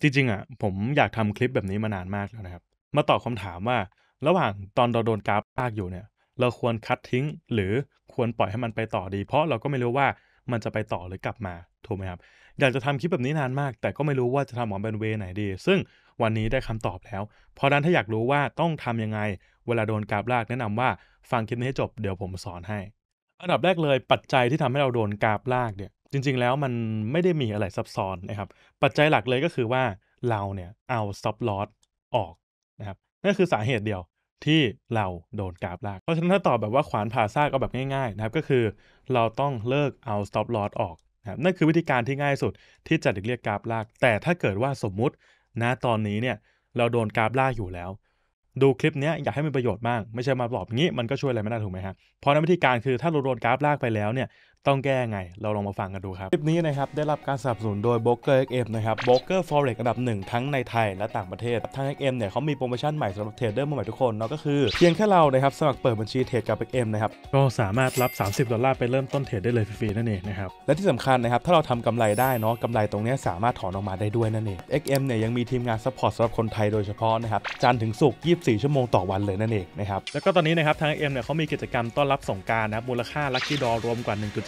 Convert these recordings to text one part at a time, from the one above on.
จริงๆอ่ะผมอยากทำคลิปแบบนี้มานานมากแล้วนะครับมาตอบคาถามว่า ระหว่างตอนเราโดนกราฟลากอยู่เนี่ย เราควรคัดทิ้ง หรือควรปล่อยให้มันไปต่อดี เพราะเราก็ไม่รู้ว่ามันจะไปต่อหรือกลับมาถูกไหมครับอยากจะทำคลิปแบบนี้นานมาก แต่ก็ไม่รู้ว่าจะทำออกมาเป็นเวไหนดี ซึ่งวันนี้ได้คำตอบแล้ว เพราะนั้นถ้าอยากรู้ว่าต้องทำยังไงเวลาโดนกราฟลากแนะนำว่า ฟังคลิปนี้ให้จบเดี๋ยวผมสอนให้ อันดับแรกเลยปัจจัยที่ทำให้เราโดนกราฟลากเนี่ยจริง ๆ แล้วมันไม่ได้มีอะไรซับซ้อนนะครับ ปัจจัยหลักเลยก็คือว่าเราเนี่ยเอาซับลอสออกนะครับนั่นคือสาเหตุเดียว ที่เราโดนกราบลาก เพราะฉะนั้นถ้าตอบแบบว่าขวานผ่าซากก็แบบง่ายๆนะครับก็คือเราต้องเลิกเอา stop loss ออกนะครับนั่นคือวิธีการที่ง่ายสุดที่จะเรียกกราบลาก แต่ถ้าเกิดว่าสมมุตินะตอนนี้เนี่ยเราโดนกราบลากอยู่แล้ว ดูคลิปนี้อยากให้มีนประโยชน์มากไม่ใช่มาบอกงี้มันก็ช่วยอะไรไม่ได้ถูกไหมฮะเพราะนั้นวิธีการคือถ้าเราโดนกราฟลากไปแล้วเนี่ยต้องแก้ไง เราลองมาฟังกันดูครับ คลิปนี้นะครับ ได้รับการสนับสนุนโดย b r o k e r XM นะครับ b r o k e r Forex อันดับหนึ่งทั้งในไทยและต่างประเทศ ทาง XM เนี่ยเขามีโปรโมชั่นใหม่สำหรับเทรดเดอร์มือใหม่ทุกคนเนาะก็คือเพียงแค่เรานะครับ สมัครเปิดบัญชีเทรดกับ XM นะครับ ก็สามารถรับ 30 ดอลลาร์ไปเริ่มต้นเทรดได้เลยฟรีๆ นั่นเองนะครับ และที่สำคัญนะครับถ้าเราทำกำไรได้เนาะกำไรตรงนี้สามารถถอนออกมาได้ด้วยนั่นเอง XM เนี่ยยังมีทีมงานซัพพอร์ตสำหรับคนไทยโดยเฉพาะนะครับจันถึงศุกร์24 ชั่วโมงต่อวันเลยนั่นเองนะครับแล้วก็ตอนนี้นะครับทาง XM เนี่ยเขามีกิจกรรมต้อนรับสงการนะมูลค่าลัคกี้ดอรวมกว่า1.7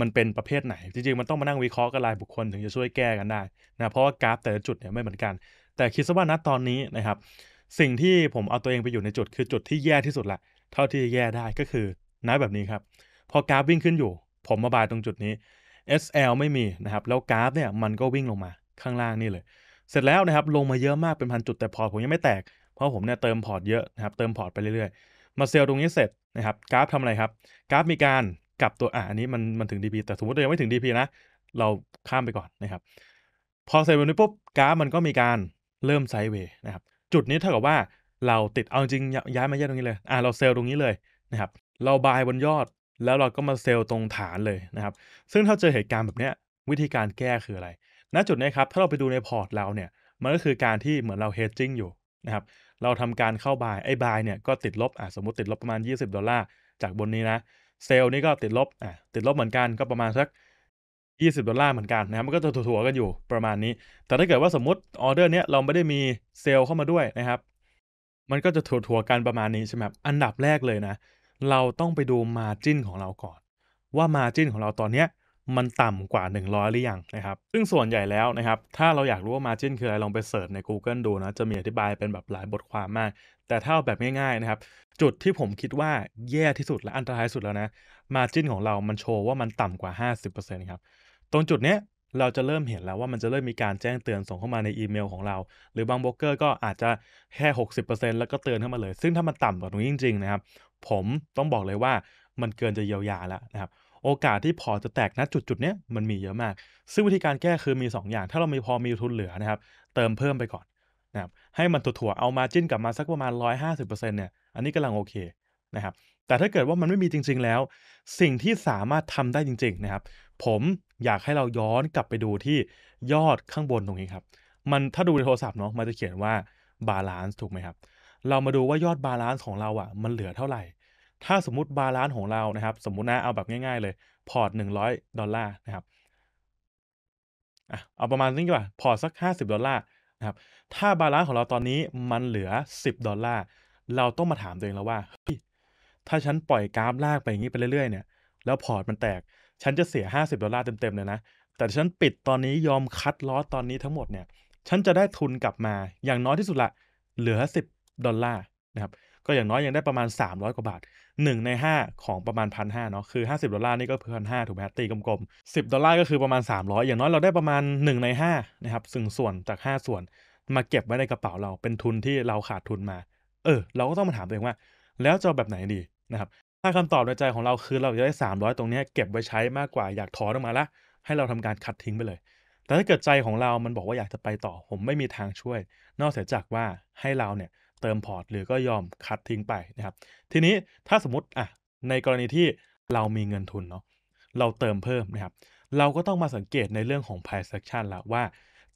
มันเป็นประเภทไหน จริงๆมันต้องมานั่งวิเคราะห์กับรายบุคคล ถึงจะช่วยแก้กันได้นะเพราะว่ากราฟแต่ละจุดเนี่ยไม่เหมือนกัน แต่คิดซะว่าณตอนนี้นะครับ สิ่งที่ผมเอาตัวเองไปอยู่ในจุดคือจุดที่แย่ที่สุดละเท่าที่จะแย่ได้ก็คือนะแบบนี้ครับ พอกราฟวิ่งขึ้นอยู่ ผมมาบายตรงจุดนี้ SL ไม่มีนะครับแล้วกราฟเนี่ยมันก็วิ่งลงมาข้างล่างนี่เลย เสร็จแล้วนะครับลงมาเยอะมากเป็นพันจุดแต่พอผมยังไม่แตกเพราะผมเนี่ยเติมพอร์ตเยอะนะครับเติมพอร์ตไปเรื่อยๆมาเซลตรงนี้เสร็จนะครับกราฟทำอะไรครับกราฟมีการกับตัวอ่ะอันนี้มันมันถึง DP แต่สมมติเรายังไม่ถึง DP นะ เราข้ามไปก่อนนะครับ พอเซ่แบนี้ปุ๊บกราฟมันก็มีการเริ่มไซด์เวย์นะครับจุดนี้เท่ากับว่าเราติดเอาจริง ย้ายมาแยกตรงนี้เลยอ่ะเราเซลล์ตรงนี้เลยนะครับ เราบายบนยอด แล้วเราก็มาเซลล์ตรงฐานเลยนะครับ ซึ่งถ้าเจอเหตุการณ์แบบเนี้ยวิธีการแก้คืออะไร ณจุดนี้ครับ ถ้าเราไปดูในพอร์ตเราเนี่ยมันก็คือการที่เหมือนเราเฮดจิ้งอยู่นะครับ เราทำการเข้าบายไอ้บายเนี่ยก็ติดลบอ่ะสมมติติดลบประมาณ20ดอลลาร์จากบนนี้นะเซลล์นี่ก็ติดลบ อ่ะติดลบเหมือนกัน ก็ประมาณสัก 20ดอลลาร์เหมือนกันนะครับ มันก็จะถัวๆกันอยู่ประมาณนี้ แต่ถ้าเกิดว่าสมมติออเดอร์เนี้ยเราไม่ได้มีเซลล์เข้ามาด้วยนะครับ มันก็จะถัวๆกันประมาณนี้ใช่ไหมอันดับแรกเลยนะ เราต้องไปดูมาจิ้นของเราก่อน ว่ามาจิ้นของเราตอนเนี้ยมันต่ำกว่า 100 หรือยังนะครับ ซึ่งส่วนใหญ่แล้วนะครับ ถ้าเราอยากรู้ว่า margin คืออะไร ลองไปเสิร์ชใน Google ดูนะ จะมีอธิบายเป็นแบบหลายบทความมาก แต่ถ้าเอาแบบง่ายๆนะครับ จุดที่ผมคิดว่าแย่ที่สุดและอันตรายสุดแล้วนะ margin ของเรามันโชว์ว่ามันต่ำกว่า 50%ครับ ตรงจุดเนี้ยเราจะเริ่มเห็นแล้วว่ามันจะเริ่มมีการแจ้งเตือนส่งเข้ามาในอีเมลของเรา หรือบางบล็อกเกอร์ก็อาจจะแค่ 60%แล้วก็เตือนเข้ามาเลย ซึ่งถ้ามันต่ำกว่านี้จริง ๆนะครับ ผมต้องบอกเลยว่ามันเกินจะเยียวยาแล้วนะครับโอกาสที่พอจะแตกณ จุดจุดเนี้ยมันมีเยอะมาก ซึ่งวิธีการแก้คือมี 2 อย่าง ถ้าเรามีพอมีทุนเหลือนะครับเติมเพิ่มไปก่อนนะครับให้มันถั่วๆเอามาจิ้นกลับมาสักประมาณ 150%เนี่ยอันนี้กำลังโอเคนะครับแต่ถ้าเกิดว่ามันไม่มีจริงๆแล้ว สิ่งที่สามารถทำได้จริง ๆนะครับ ผมอยากให้เราย้อนกลับไปดูที่ยอดข้างบนตรงนี้ครับมันถ้าดูในโทรศัพท์เนาะมันจะเขียนว่าบาลานซ์ถูกไหมครับ เรามาดูว่ายอดบาลานซ์ของเราอะ่ะ มันเหลือเท่าไหร่ถ้าสมมุติบาลานซ์ของเรานะครับ สมมุตินะเอาแบบง่าย ๆ เลย พอร์ตหนึ่งร้อยดอลลาร์นะครับเอาประมาณนี้ดีกว่า พอร์ตสักห้าสิบดอลลาร์นะครับ ถ้าบาลานซ์ของเราตอนนี้มันเหลือสิบดอลลาร์เราต้องมาถามตัวเองแล้วว่าถ้าฉันปล่อยกราฟลากไปอย่างนี้ไปเรื่อย ๆ เนี่ยแล้ว พอร์ตมันแตก ฉันจะเสียห้าสิบดอลลาร์เต็มๆ เลยนะ แต่ฉันปิดตอนนี้ยอมคัดล้อตอนนี้ทั้งหมดเนี่ย ฉันจะได้ทุนกลับมาอย่างน้อยที่สุดละเหลือสิบดอลลาร์นะครับ ก็อย่างน้อยยังได้ประมาณ300กว่าบาทหนึ่งในห้าของประมาณพันห้าเนาะคือห้าสิบดอลลาร์ นี่ก็พันห้าถูกไหมตีกลมๆสิบดอลลาร์ ก็คือประมาณสามร้อยอย่างน้อยเราได้ประมาณหนึ่งในห้านะครับ ซึ่งส่วนจากห้าส่วนมาเก็บไว้ในกระเป๋าเราเป็นทุนที่เราขาดทุนมา เออเราก็ต้องมาถามตัวเองว่า แล้วจะแบบไหนดี นะครับ ถ้าคำตอบในใจของเราคือเราจะได้สามร้อยตรงนี้เก็บไว้ใช้มากกว่าอยากถอนออกมาละให้เราทำการคัดทิ้งไปเลย แต่ถ้าเกิดใจของเรา มันบอกว่าอยากจะไปต่อผมไม่มีทางช่วย นอกเสียจากว่าให้เราเนี่ยเติมพอร์ตหรือก็ยอมคัดทิ้งไปนะครับทีนี้ถ้าสมมติอ่ะในกรณีที่เรามีเงินทุนเนาะเราเติมเพิ่มนะครับเราก็ต้องมาสังเกตในเรื่องของ price action ละว่า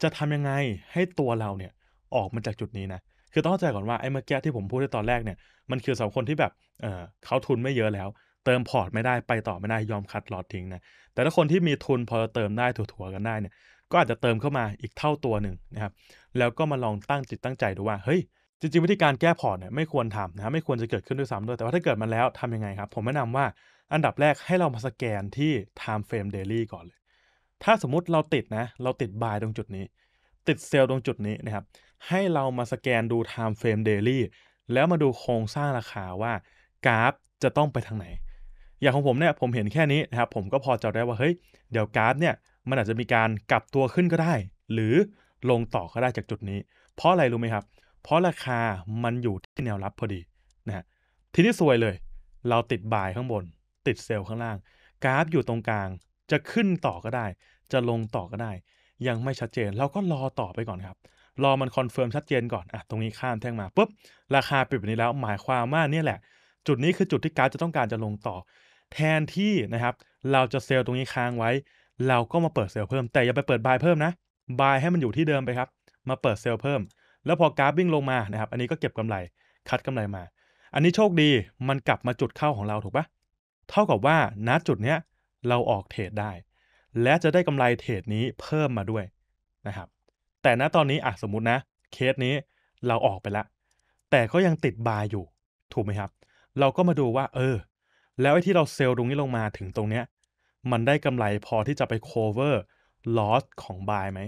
จะทำยังไงให้ตัวเราเนี่ยออกมาจากจุดนี้นะคือต้องเข้าใจก่อนว่า ไอ้เมื่อกี้ที่ผมพูดในตอนแรกเนี่ยมันคือสำหรับคนที่แบบเออเขาทุนไม่เยอะแล้ว เติมพอร์ตไม่ได้ไปต่อไม่ได้ยอมคัดหลอดทิ้งนะแต่ถ้าคนที่มีทุนพอเติมได้ถั่วๆกันได้เนี่ยก็อาจจะเติมเข้ามาอีกเท่าตัวหนึ่งนะครับแล้วก็มาลองตั้งจิตตั้งใจดูว่าเฮ้ยจริงๆ วิธีการแก้พอร์ตเนี่ยไม่ควรทำนะไม่ควรจะเกิดขึ้นด้วยซ้ำด้วย แต่ว่าถ้าเกิดมันแล้วทำยังไงครับ ผมแนะนำว่าอันดับแรกให้เรามาสแกนที่ time frame daily ก่อนเลย ถ้าสมมติเราติดนะ เราติดบายตรงจุดนี้ ติดเซลล์ตรงจุดนี้นะครับให้เรามาสแกนดู time frame daily แล้วมาดูโครงสร้างราคาว่ากราฟจะต้องไปทางไหน อย่างของผมเนี่ยผมเห็นแค่นี้นะครับผมก็พอจะได้ว่าเฮ้ยเดี๋ยวกราฟเนี่ยมันอาจจะมีการกลับตัวขึ้นก็ได้ หรือลงต่อก็ได้จากจุดนี้ เพราะอะไรรู้ไหมครับเพราะราคามันอยู่ที่แนวรับพอดีนะฮะทีนี้สวยเลย เราติดบายข้างบน ติดเซลล์ข้างล่าง กราฟอยู่ตรงกลาง จะขึ้นต่อก็ได้ จะลงต่อก็ได้ ยังไม่ชัดเจน เรา ก็รอต่อไปก่อนครับ รอมันคอนเฟิร์มชัดเจนก่อน อ่ะ ตรงนี้ข้ามแท่งมาปุ๊บ ราคาปิดแบบนี้แล้ว หมายความว่าเนี่ยแหละ จุดนี้คือจุดที่กราฟจะต้องการจะลงต่อ แทนที่นะครับ เราจะเซลล์ตรงนี้ค้างไว้ เราก็มาเปิดเซลล์เพิ่ม แต่อย่าไปเปิดบายเพิ่มนะบายให้มันอยู่ที่เดิมไปครับ มาเปิดเซลล์เพิ่มแล้วพอกราฟวิ่งลงมานะครับ อันนี้ก็เก็บกำไร คัดกำไรมา อันนี้โชคดี มันกลับมาจุดเข้าของเราถูกปะเท่ากับว่าณจุดเนี้ยเราออกเทรดได้ และจะได้กำไรเทรดนี้เพิ่มมาด้วยนะครับ แต่ณตอนนี้อ่ะสมมตินะ เคสนี้เราออกไปละแต่ก็ยังติดบายอยู่ ถูกไหมครับ เราก็มาดูว่าเออ แล้วไอ้ที่เราเซลล์ตรงนี้ลงมาถึงตรงเนี้ยมันได้กำไรพอที่จะไป cover loss ของบายไหม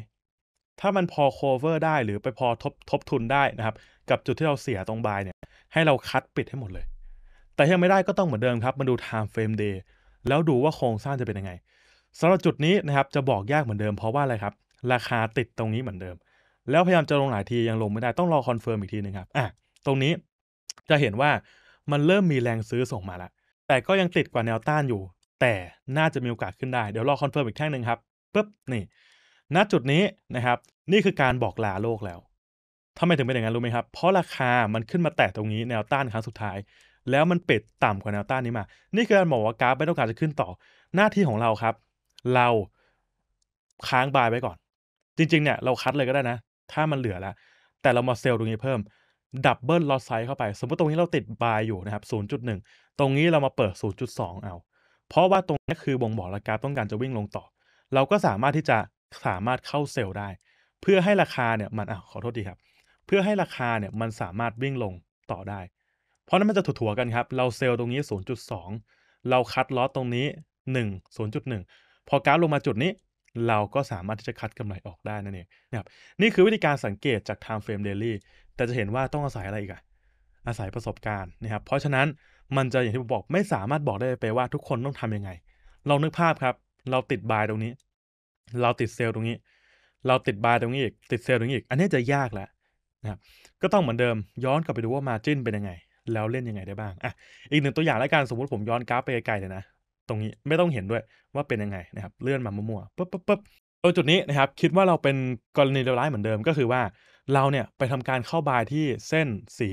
ถ้ามันพอ cover ได้หรือไปพอ ทบทบทุนได้นะครับ กับจุดที่เราเสียตรงบายเนี่ย ให้เราคัดปิดให้หมดเลย แต่ยังไม่ได้ก็ต้องเหมือนเดิมครับมาดู time frame day แล้วดูว่าโครงสร้างจะเป็นยังไงสำหรับจุดนี้นะครับ จะบอกยากเหมือนเดิมเพราะว่าอะไรครับ ราคาติดตรงนี้เหมือนเดิม แล้วพยายามจะลงหลายทียังลงไม่ได้ต้องรอคอนเฟิร์มอีกทีนึงครับอ่ะตรงนี้จะเห็นว่ามันเริ่มมีแรงซื้อส่งมาแล้วแต่ก็ยังติดกว่าแนวต้านอยู่ แต่น่าจะมีโอกาสขึ้นได้เดี๋ยวรอคอนเฟิร์มอีกแท่งหนึ่งครับปุ๊บนี่ณจุดนี้นะครับ นี่คือการบอกลาโลกแล้ว ทำไมถึงเป็นอย่างนั้นรู้ไหมครับ เพราะราคามันขึ้นมาแตะตรงนี้แนวต้านครั้งสุดท้าย แล้วมันปิดต่ำกว่าแนวต้านนี้มา นี่คือการบอกว่ากราฟไม่ต้องการจะขึ้นต่อ หน้าที่ของเราครับ เราค้างบายไว้ก่อน จริงๆเนี่ย เราคัดเลยก็ได้นะ ถ้ามันเหลือแล้วแต่เรามาเซลล์ตรงนี้เพิ่ม ดับเบิลลอสไซด์เข้าไป สมมติตรงนี้เราติดบายอยู่นะครับ0.1ตรงนี้เรามาเปิด0.2เอา เพราะว่าตรงนี้คือบ่งบอกราคาต้องการจะวิ่งลงต่อ เราก็สามารถที่จะสามารถเข้าเซลล์ได้ เพื่อให้ราคาเนี่ยมัน อ่ะ ขอโทษดีครับ เพื่อให้ราคาเนี่ยมันสามารถวิ่งลงต่อได้ เพราะนั้นมันจะถัวๆกันครับ เราเซลล์ตรงนี้ 0.2 เราคัดลอสตรงนี้ 1 0.1 พอกราฟลงมาจุดนี้ เราก็สามารถที่จะคัดกำไรออกได้นั่นเองนะครับนี่คือวิธีการสังเกตจาก Time Frame Daily แต่จะเห็นว่าต้องอาศัยอะไรอีกอะอาศัยประสบการณ์นะครับเพราะฉะนั้นมันจะอย่างที่ผมบอกไม่สามารถบอกได้ไปว่าทุกคนต้องทํำยังไง เรานึกภาพครับ เราติดบายตรงนี้เราติดเซลล์ตรงนี้ เราติดบาร์ตรงนี้อีก ติดเซลล์ตรงนี้อีก อันนี้จะยากแล้วนะครับ ก็ต้องเหมือนเดิม ย้อนกลับไปดูว่ามาจิ้นเป็นยังไง แล้วเล่นยังไงได้บ้าง อ่ะ อีกหนึ่งตัวอย่างและกัน สมมติผมย้อนกราฟไปไกลเลยนะ ตรงนี้ไม่ต้องเห็นด้วยว่าเป็นยังไง นะครับ เลื่อนมามั่วๆปุ๊บปุ๊บปุ๊บตรงจุดนี้นะครับ คิดว่าเราเป็นกรณีเลวร้ายเหมือนเดิมก็คือว่าเราเนี่ยไปทำการเข้าบายที่เส้นสี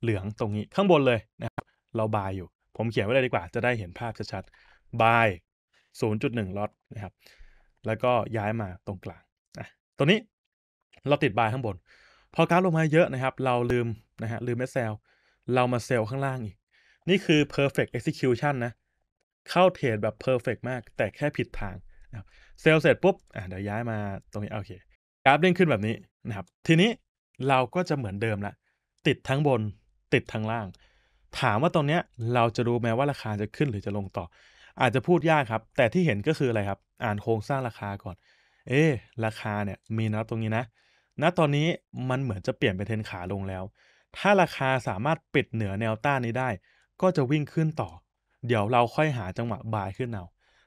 เหลืองตรงนี้ ข้างบนเลยนะครับ เราบายอยู่ ผมเขียนไว้เลยดีกว่า จะได้เห็นภาพชัดๆ บาย 0.1ล็อตนะครับแล้วก็ย้ายมาตรงกลางนะตัวนี้เราติดบายข้างบน พอกราฟลงมาเยอะนะครับ เราลืมนะฮะลืมแมสเซล เรามาเซลข้างล่างอีก นี่คือ perfect execution นะ เข้าเทรดแบบ perfect มาก แต่แค่ผิดทางนะเซลเสร็จปุ๊บ อ่ะเดี๋ยวย้ายมาตรงนี้โอเค กราฟเด้งขึ้นแบบนี้นะครับ ทีนี้เราก็จะเหมือนเดิมละ ติดทั้งบนติดทั้งล่าง ถามว่าตรงเนี้ยเราจะรู้ไหมว่าราคาจะขึ้นหรือจะลงต่อ อาจจะพูดยากครับ แต่ที่เห็นก็คืออะไรครับอ่านโครงสร้างราคาก่อน เอ๊ราคาเนี่ยมีนะตรงนี้นะ ณ ตอนนี้มันเหมือนจะเปลี่ยนเป็นเทนขาลงแล้ว ถ้าราคาสามารถปิดเหนือแนวต้านนี้ได้ ก็จะวิ่งขึ้นต่อ เดี๋ยวเราค่อยหาจังหวะบายขึ้นเอา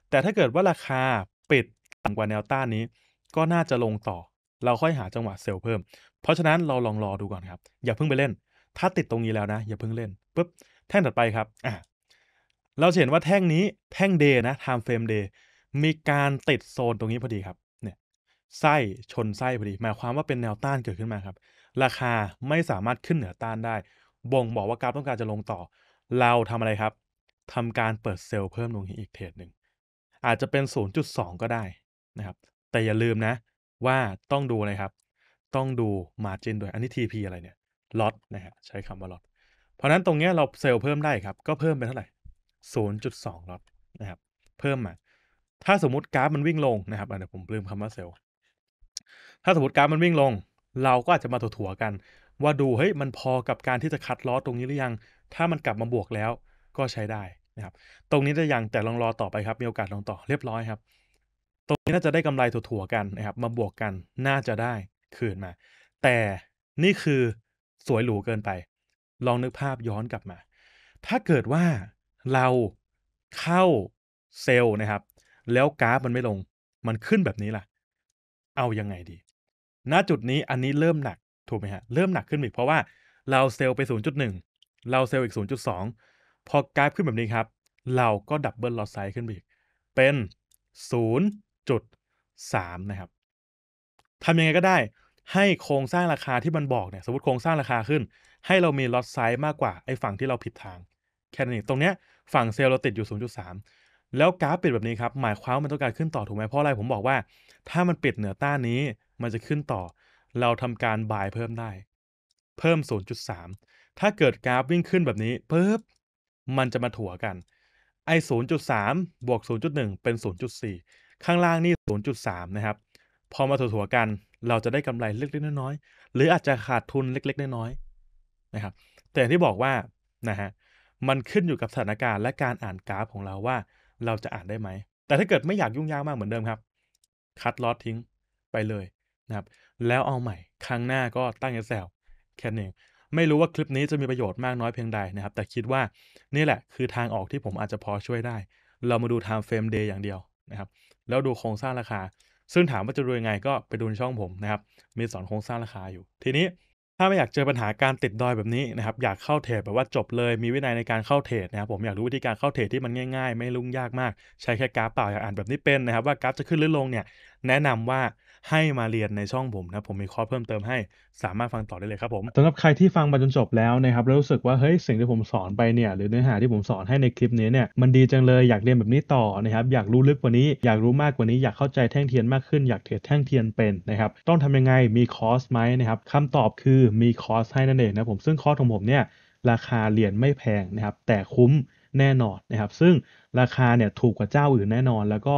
แต่ถ้าเกิดว่าราคาปิดต่ำกว่าแนวต้านนี้ ก็น่าจะลงต่อ เราค่อยหาจังหวะเซลล์เพิ่ม เพราะฉะนั้นเราลองรอดูก่อนครับ อย่าเพิ่งไปเล่น ถ้าติดตรงนี้แล้วนะ อย่าเพิ่งเล่นปุ๊บ แท่งถัดไปครับอ่ะเราเห็นว่าแท่งนี้แท่งเดย์นะไทม์เฟรมเดย์มีการติดโซนตรงนี้พอดีครับ เนี่ย ไส้ ชนไส้พอดี หมายความว่าเป็นแนวต้านเกิดขึ้นมาครับ ราคาไม่สามารถขึ้นเหนือต้านได้ บ่งบอกว่ากราฟต้องการจะลงต่อ เราทำอะไรครับ ทำการเปิดเซลล์เพิ่มลงอีกเทรดหนึ่ง อาจจะเป็น 0.2 ก็ได้นะครับ แต่อย่าลืมนะ ว่าต้องดูนะครับ ต้องดูมาจินด้วย อันนี้ TP อะไรเนี่ย ล็อตนะฮะ ใช้คำว่าล็อต เพราะนั้นตรงนี้เราเซลล์เพิ่มได้ครับ ก็เพิ่มไปเท่าไหร่0.2ล็อตนะครับ เพิ่มมาถ้าสมมติกราฟมันวิ่งลงนะครับเดี๋ยวผมลืมคำว่าเซลล์ ถ้าสมมติกราฟมันวิ่งลง เราก็อาจจะมาถัวๆกันว่าดูเฮ้ยมันพอกับการที่จะคัดล้อ ตรงนี้หรือยัง ถ้ามันกลับมาบวกแล้วก็ใช้ได้นะครับ ตรงนี้จะยังแต่ลองรอต่อไปครับมีโอกาสลองต่อเรียบร้อยครับ ตรงนี้น่าจะได้กำไรถัวๆกันนะครับมาบวกกันน่าจะได้คืนมา แต่นี่คือสวยหรูเกินไป ลองนึกภาพย้อนกลับมา ถ้าเกิดว่าเราเข้าเซลล์นะครับแล้วกราฟมันไม่ลง มันขึ้นแบบนี้ล่ะ เอายังไงดี ณ จุดนี้ อันนี้เริ่มหนัก ถูกไหมฮะ เริ่มหนักขึ้นอีก เพราะว่าเราเซลล์ไป 0.1 เราเซลล์อีก 0.2 พอกราฟขึ้นแบบนี้ครับ เราก็ดับเบิลลอสไซด์ขึ้นอีก เป็น 0.3 นะครับ ทำยังไงก็ได้ ให้โครงสร้างราคาที่มันบอกเนี่ย สมมติโครงสร้างราคาขึ้น ให้เรามีลอตไซด์มากกว่าไอ้ฝั่งที่เราผิดทาง แค่นี้ตรงเนี้ยฝั่งเซลล์เราติดอยู่ 0.3แล้วกราฟปิดแบบนี้ครับหมายความมันต้องการขึ้นต่อถูกไหมเพราะอะไรผมบอกว่า ถ้ามันปิดเหนือต้านนี้ มันจะขึ้นต่อ เราทำการบายเพิ่มได้ เพิ่ม 0.3 ถ้าเกิดกราฟวิ่งขึ้นแบบนี้ปุ๊บมันจะมาถัวกันไอ้0.3บวก 0.1 เป็น 0.4 ข้างล่างนี่ 0.3 นะครับพอมาถัวกันเราจะได้กำไรเล็กๆน้อยๆหรืออาจจะขาดทุนเล็กๆน้อยๆนะครับแต่ที่บอกว่านะฮะมันขึ้นอยู่กับสถานการณ์และการอ่านกราฟของเราว่าเราจะอ่านได้ไหม แต่ถ้าเกิดไม่อยากยุ่งยากมากเหมือนเดิมครับ คัดลอตทิ้งไปเลยนะครับ แล้วเอาใหม่ครั้งหน้าก็ตั้งใจแซลแค่นี้ไม่รู้ว่าคลิปนี้จะมีประโยชน์มากน้อยเพียงใดนะครับ แต่คิดว่า นี่แหละ คือทางออกที่ผมอาจจะพอช่วยได้ เรามาดู time frame day อย่างเดียวนะครับ แล้วดูโครงสร้างราคา ซึ่งถามว่าจะรวยไงก็ไปดูในช่องผมนะครับ มีสอนโครงสร้างราคาอยู่ ทีนี้ถ้าไม่อยากเจอปัญหาการติดดอยแบบนี้นะครับ อยากเข้าเทรดแบบว่าจบเลยมีวินัยในการเข้าเทรดนะครับผมอยากรู้วิธีการเข้าเทรดที่มันง่ายๆ ไม่ลุ้งยากมาก ใช้แค่กราฟเปล่าอยากอ่านแบบนี้เป็นนะครับ ว่ากราฟจะขึ้นหรือลงเนี่ย แนะนำว่าให้มาเรียนในช่องผมนะผมมีคอร์สเพิ่มเติมให้สามารถฟังต่อได้เลยครับผมสำหรับใครที่ฟัง มาจนจบแล้วนะครับแล้วรู้สึกว่าเฮ้ยสิ่งที่ผมสอนไปเนี่ยหรือเนื้อหาที่ผมสอนให้ในคลิปนี้เนี่ยมันดีจังเลยอยากเรียนแบบนี้ต่อนะครับอยากรู้ลึกกว่านี้ อยากรู้มากกว่านี้อยากเข้าใจแท่งเทียนมากขึ้นอยากเทรดแท่งเทียนเป็นนะครับต้องทำยังไงมีคอร์สไหมนะครับคำตอบคือมีคอร์สให้นั่นเองนะผมซึ่งคอร์สของผมเนี่ยราคาเหรียญไม่แพงนะครับแต่คุ้มแน่นอนนะครับซึ่งราคาเนี่ยถูกกว่าเจ้าอื่นแน่นอน แล้วก็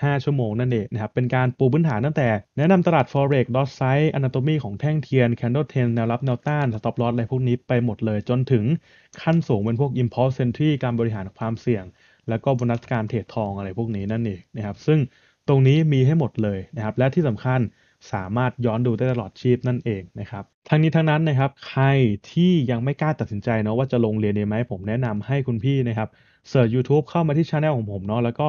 15ชั่วโมงนั่นเองนะครับ เป็นการปูพื้นฐานตั้งแต่ แนะนำตลาด forex ดอทไซ z ์อนาโตมีของแท่งเทียน candle t r a แนวรับแนวต้านสต็อปลอสอะไรพวกนี้ไปหมดเลยจนถึงขั้นสูงเป็นพวก impulse entry การบริหารความเสี่ยง แล้วก็บนัสการเทรดทองอะไรพวกนี้นั่นเองนะครับ ซึ่งตรงนี้มีให้หมดเลยนะครับ และที่สำคัญสามารถย้อนดูได้ตลอดชีพนั่นเองนะครับทั้งนี้ทั้งนั้นนะครับใครที่ยังไม่กล้าตัดสินใจเนาะว่าจะลงเรียนดีไหมผมแนะนำให้คุณพี่นะครับเสิร์ช YouTube เข้ามาที่ช anel ของผมเนาะแล้วก็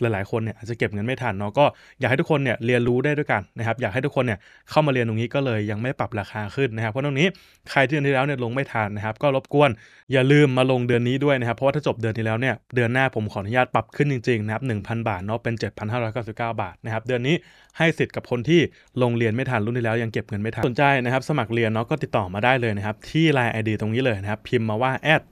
หลายๆ คนเนี่ยอาจจะเก็บเงินไม่ทันเนาะก็อยากให้ทุกคนเนี่ยเรียนรู้ได้ด้วยกันนะครับอยากให้ทุกคนเนี่ยเข้ามาเรียนตรงนี้ก็เลยยังไม่ปรับราคาขึ้นนะครับเพราะตรงนี้ใครที่เดือนที่แล้วเนี่ยลงไม่ทันนะครับ ก็รบกวนอย่าลืมมาลงเดือนนี้ด้วยนะครับเพราะว่าถ้าจบเดือนที่แล้วเนี่ยเดือนหน้าผมขออนุญาตปรับขึ้นจริงๆนะครับงพันบาทเนาะเป็น7า9 9 บาทนะครับเดือนนี้ให้สิทธิ์กับคนที่ลงเรียนไม่ทันรุ่นที่แล้วยังเก็บเงินไม่ทันสนใจนะครับ สมัครเรียนเนาะก็ติดต่อมาได้เลยนะครับที่ไอเดียตรงนี้เลยนะครับพิมพ์มาว่า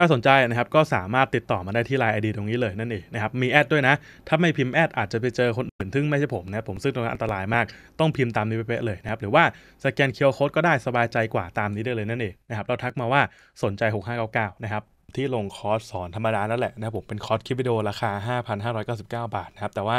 ถ้าสนใจนะครับก็สามารถติดต่อมาได้ที่ไลน์ไอดีตรงนี้เลยนั่นเองนะครับมีแอดด้วยนะ ถ้าไม่พิมพ์แอดอาจจะไปเจอคนอื่นทึ่งไม่ใช่ผมนะผมซึ่งตรงนั้นอันตรายมากต้องพิมพ์ตามนี้ไปเลยนะครับ หรือว่าสแกนเคียร์โค้ดก็ได้สบายใจกว่าตามนี้ได้เลยนั่นเองนะครับ เราทักมาว่าสนใจ 6599 นะครับ ที่ลงคอร์สสอนธรรมดานั่นแหละนะผมเป็นคอร์สคลิปวิดีโอราคา5,599 บาทนะครับแต่ว่า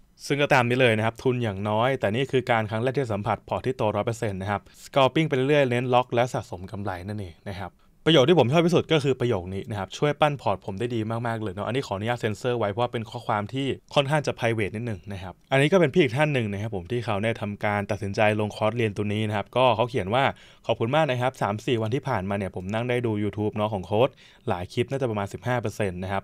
ซึ่งก็ตามนี้เลยนะครับ ทุนอย่างน้อยแต่นี่คือการครั้งแรกที่สัมผัสพอที่โตร้อยเปอร์เซ็นต์นะครับสกอร์ปิ้งไปเรื่อยเน้นล็อกและสะสมกำไรนั่นเองนะครับประโยชน์ที่ผมชอบที่สุดก็คือประโยคนี้นะครับ ช่วยปั้นพอร์ตผมได้ดีมากๆเลยเนาะอันนี้ขออนุญาตเซ็นเซอร์ไว้ เพราะว่าเป็นข้อความที่ค่อนข้างจะไพรเวทนิดหนึ่งนะครับ อันนี้ก็เป็นพี่อีกท่านหนึ่งนะครับผมที่เขาเนี่ยทำการตัดสินใจลงคอร์สเรียนตัวนี้นะครับก็เขาเขียนว่าขอบคุณมากนะครับ3-4 วันที่ผ่านมาเนี่ยผมนั่งได้ดู YouTube เนาะของโค้ดหลายคลิปน่าจะประมาณ15%นะครับ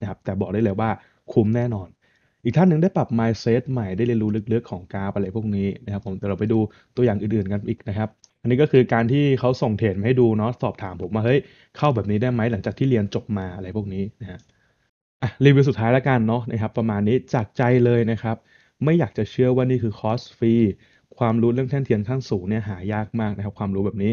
นะครับแต่บอกได้เลยว่าคุ้มแน่นอน อีกท่านหนึ่งได้ปรับ mindset ใหม่ได้เรียนรู้ลึกๆของกราฟอะไรพวกนี้นะครับผมแต่เราไปดูตัวอย่างอื่นๆกันอีกนะครับ อันนี้ก็คือการที่เขาส่งเทรดมาให้ดูเนาะสอบถามผมว่าเฮ้ย เข้าแบบนี้ได้ไหมหลังจากที่เรียนจบมาอะไรพวกนี้นะฮะอ่ะรีวิวสุดท้ายแล้วกันเนาะนะครับ ประมาณนี้จากใจเลยนะครับ ไม่อยากจะเชื่อว่านี่คือคอร์สฟรีความรู้เรื่องแท่นเทียนขั้นสูงเนี่ยหายากมากนะครับ ความรู้แบบนี้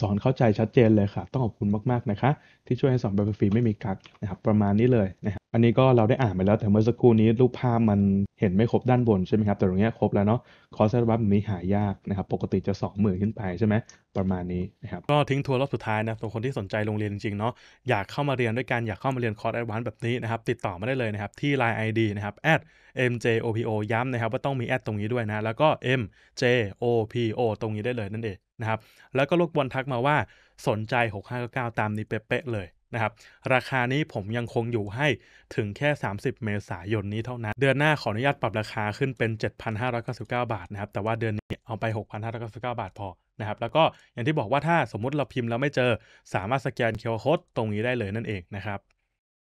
สอนเข้าใจชัดเจนเลยค่ะ ต้องขอบคุณมากๆ นะคะ ที่ช่วยให้สอนแบบฟรีไม่มีกักนะครับประมาณนี้เลยนะครับอันนี้ก็เราได้อ่านไปแล้วแต่เมื่อสักครู่นี้รูปภาพมันเห็นไม่ครบด้านบนใช่ไหมครับแต่ตรงนี้ครบแล้วเนาะคอร์สรับแบบนี้หายากนะครับปกติจะ2มื่นขึ้นไปใช่ไหมประมาณนี้นะครับก็ทิ้งทัวร์รอบสุดท้ายนะสำหรับคนที่สนใจโรงเรียนจริงๆเนาะอยากเข้ามาเรียนด้วยกันอยากเข้ามาเรียนคอร์สแอดวานแบบนี้นะครับติดต่อมาได้เลยนะครับที่น์ไอ ID นะครับ @mjopo ย้ำนะครับว่าต้องมีแอดตรงนี้ด้วยนะ แล้วก็ mjopo ตรงนี้ได้เลยนั่นเองนะครับแล้วก็ลูกบอลทักมาว่าสนใจ 6599ตามนี้เป๊ะเลยนะครับ ราคานี้ผมยังคงอยู่ให้ถึงแค่ 30 เมษายนนี้เท่านั้น เดือนหน้าขออนุญาตปรับราคาขึ้นเป็น 7,599บาทนะครับ แต่ว่าเดือนนี้เอาไป 6,599บาทพอนะครับ แล้วก็อย่างที่บอกว่าถ้าสมมุติเราพิมพ์แล้วไม่เจอสามารถสแกนเคอร์โคดตรงนี้ได้เลยนั่นเองนะครับ